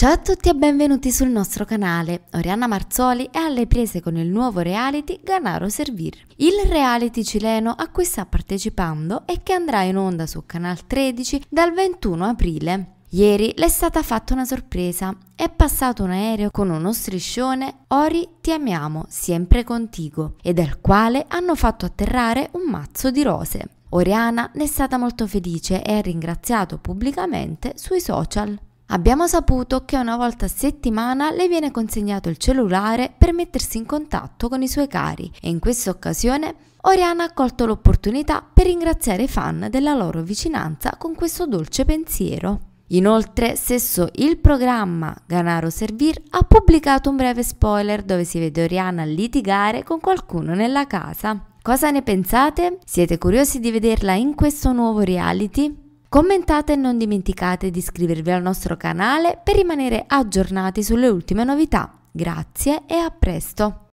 Ciao a tutti e benvenuti sul nostro canale. Oriana Marzoli è alle prese con il nuovo reality Ganaro Servir. Il reality cileno a cui sta partecipando e che andrà in onda su Canal 13 dal 21 aprile. Ieri le è stata fatta una sorpresa. È passato un aereo con uno striscione Ori ti amiamo, sempre contigo, e dal quale hanno fatto atterrare un mazzo di rose. Oriana ne è stata molto felice e ha ringraziato pubblicamente sui social. Abbiamo saputo che una volta a settimana le viene consegnato il cellulare per mettersi in contatto con i suoi cari e in questa occasione Oriana ha colto l'opportunità per ringraziare i fan della loro vicinanza con questo dolce pensiero. Inoltre, stesso il programma Ganaro Servir ha pubblicato un breve spoiler dove si vede Oriana litigare con qualcuno nella casa. Cosa ne pensate? Siete curiosi di vederla in questo nuovo reality? Commentate e non dimenticate di iscrivervi al nostro canale per rimanere aggiornati sulle ultime novità. Grazie e a presto!